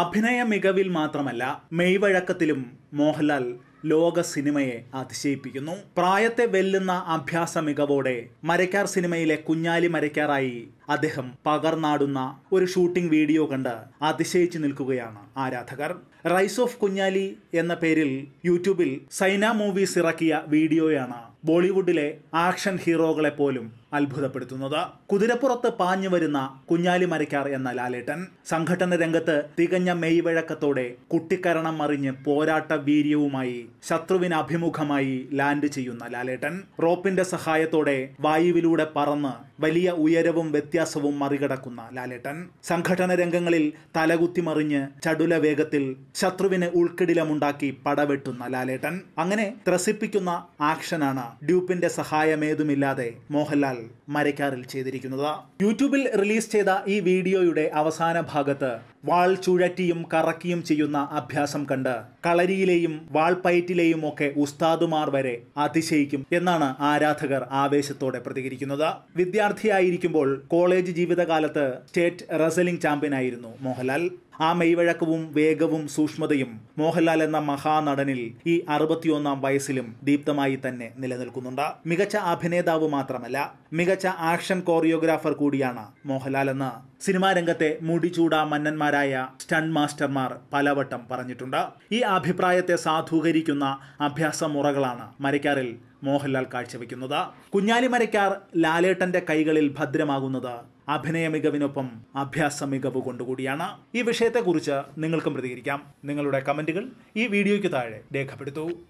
അഭിനയ മികവിൽ മാത്രമല്ല മെയ്വഴക്കത്തിലും മോഹൻലാൽ ലോക സിനിമയെ അതിശയിപ്പിക്കുന്നു പ്രായത്തെ വെല്ലുന്ന അഭ്യാസ മികവോടെ മരക്കാർ സിനിമയിലെ കുഞ്ഞാലി മരക്കാറായി അദ്ദേഹം പകർന്നാടുന്ന ഒരു ഷൂട്ടിംഗ് വീഡിയോ കണ്ട് അതിശയിച്ചു നിൽക്കുകയാണ് ആരാധകർ റൈസ് ഓഫ് കുഞ്ഞാലി എന്ന പേരിൽ യൂട്യൂബിൽ സൈന മൂവീസ് ഇറക്കിയ വീഡിയോയാണ് ബോളിവുഡിലെ ആക്ഷൻ ഹീറോകളെ പോലും അത്ഭുതപ്പെടുത്തുന്നത് കുതിരപ്പുറത്ത് പാഞ്ഞു വരുന്ന കുഞ്ഞാലി മരക്കാർ എന്ന ലാലേട്ടൻ സംഘടന രംഗത്ത് തികഞ്ഞ മെയ്വഴക്കത്തോടെ കുട്ടിക്കരണം മറിഞ്ഞ് പോരാട്ട വീര്യവുമായി ശത്രുവിന് അഭിമുഖമായി ലാൻഡ് ചെയ്യുന്ന ലാലേട്ടൻ റോപ്പിന്റെ സഹായത്തോടെ വായുവിലൂടെ പറന്ന് വലിയ ഉയരവും വ്യത്യാസവും മറികടക്കുന്ന ലാലേട്ടൻ സംഘടന രംഗങ്ങളിൽ തലകുത്തി മറിഞ്ഞ് ചടുല വേഗത്തിൽ ശത്രുവിന് ഉൾക്കിടിലമുണ്ടാക്കി പടവെട്ടുന്ന ലാലേട്ടൻ അങ്ങനെ ത്രസിപ്പിക്കുന്ന ആക്ഷനാണ് ഡ്യൂപ്പിന്റെ സഹായമേതുമില്ലാതെ മോഹൻലാൽ മരക്കാറിൽ ചെയ്തിരിക്കുന്നത് യൂട്യൂബിൽ റിലീസ് ചെയ്ത ഈ വീഡിയോയുടെ അവസാന ഭാഗത്ത് വാൾ ചുഴറ്റിയും കറക്കിയും ചെയ്യുന്ന അഭ്യാസം കണ്ട് കളരിയിലെയും വാൾപ്പയറ്റിലെയും ഒക്കെ ഉസ്താദുമാർ വരെ അതിശയിക്കും എന്നാണ് ആരാധകർ ആവേശത്തോടെ പ്രതികരിക്കുന്നത് വിദ്യാർത്ഥിയായിരിക്കുമ്പോൾ കോളേജ് ജീവിതകാലത്ത് സ്റ്റേറ്റ് റസലിംഗ് ചാമ്പ്യനായിരുന്നു മോഹൻലാൽ ആ മെയ്വഴക്കവും വേഗവും സൂക്ഷ്മതയും മോഹൻലാൽ എന്ന മഹാനടനിൽ ഈ അറുപത്തിയൊന്നാം വയസ്സിലും ദീപ്തമായി തന്നെ നിലനിൽക്കുന്നുണ്ട് മികച്ച അഭിനേതാവ് മാത്രമല്ല മികച്ച ആക്ഷൻ കോറിയോഗ്രാഫർ കൂടിയാണ് മോഹൻലാൽ എന്ന് സിനിമാ രംഗത്തെ മുടിചൂട മന്നന്മാരായ സ്റ്റൺ മാസ്റ്റർമാർ പലവട്ടം പറഞ്ഞിട്ടുണ്ട് ഈ അഭിപ്രായത്തെ സാധൂകരിക്കുന്ന അഭ്യാസമുറകളാണ് മരക്കാറിൽ മോഹൻലാൽ കാഴ്ചവെക്കുന്നത് കുഞ്ഞാലിമരയ്ക്കാർ ലാലേട്ടന്റെ കൈകളിൽ ഭദ്രമാകുന്നത് അഭിനയ മികവിനൊപ്പം അഭ്യാസ മികവ് കൊണ്ടുകൂടിയാണ് ഈ വിഷയത്തെക്കുറിച്ച് നിങ്ങൾക്കും പ്രതികരിക്കാം നിങ്ങളുടെ കമന്റുകൾ ഈ വീഡിയോയ്ക്ക് താഴെ രേഖപ്പെടുത്തൂ